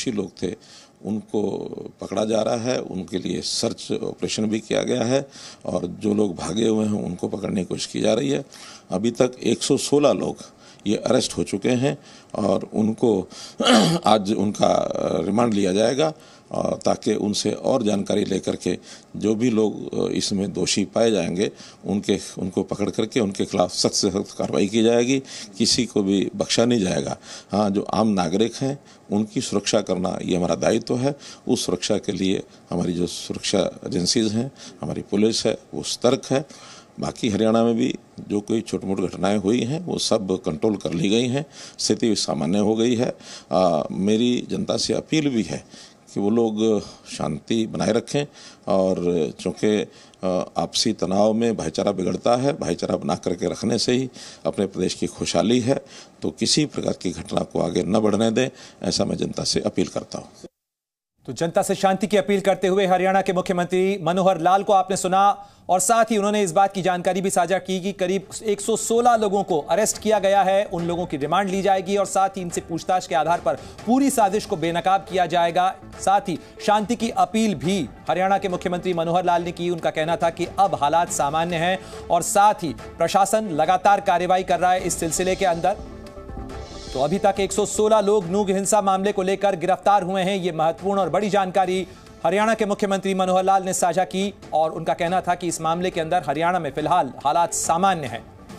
पक्षी लोग थे उनको पकड़ा जा रहा है उनके लिए सर्च ऑपरेशन भी किया गया है और जो लोग भागे हुए हैं उनको पकड़ने की कोशिश की जा रही है अभी तक 116 लोग ये अरेस्ट हो चुके हैं और उनको आज उनका रिमांड लिया जाएगा और ताकि उनसे और जानकारी लेकर के जो भी लोग इसमें दोषी पाए जाएंगे उनके उनको पकड़ करके उनके खिलाफ सख्त से सख्त कार्रवाई की जाएगी किसी को भी बख्शा नहीं जाएगा हाँ जो आम नागरिक हैं उनकी सुरक्षा करना ये हमारा दायित्व तो है उस सुरक्षा के लिए हमारी जो सुरक्षा एजेंसीज़ हैं हमारी पुलिस है वो सतर्क है बाकी हरियाणा में भी जो कोई छोट मोट घटनाएं हुई हैं वो सब कंट्रोल कर ली गई हैं स्थिति सामान्य हो गई है आ, मेरी जनता से अपील भी है कि वो लोग शांति बनाए रखें और चूँकि आपसी तनाव में भाईचारा बिगड़ता है भाईचारा बना करके रखने से ही अपने प्रदेश की खुशहाली है तो किसी प्रकार की घटना को आगे न बढ़ने दें ऐसा मैं जनता से अपील करता हूँ तो जनता से शांति की अपील करते हुए हरियाणा के मुख्यमंत्री मनोहर लाल को आपने सुना और साथ ही उन्होंने इस बात की जानकारी भी साझा की कि करीब 116 लोगों को अरेस्ट किया गया है उन लोगों की रिमांड ली जाएगी और साथ ही इनसे पूछताछ के आधार पर पूरी साजिश को बेनकाब किया जाएगा साथ ही शांति की अपील भी हरियाणा के मुख्यमंत्री मनोहर लाल ने की उनका कहना था कि अब हालात सामान्य है और साथ ही प्रशासन लगातार कार्रवाई कर रहा है इस सिलसिले के अंदर तो अभी तक 116 लोग नूग हिंसा मामले को लेकर गिरफ्तार हुए हैं ये महत्वपूर्ण और बड़ी जानकारी हरियाणा के मुख्यमंत्री मनोहर लाल ने साझा की और उनका कहना था कि इस मामले के अंदर हरियाणा में फिलहाल हालात सामान्य है